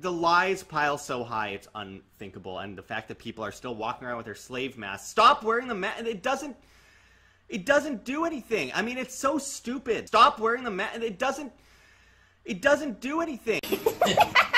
the lies pile so high it's unthinkable and the fact that people are still walking around with their slave masks stop wearing the mask it doesn't it doesn't do anything i mean it's so stupid stop wearing the mask it doesn't it doesn't do anything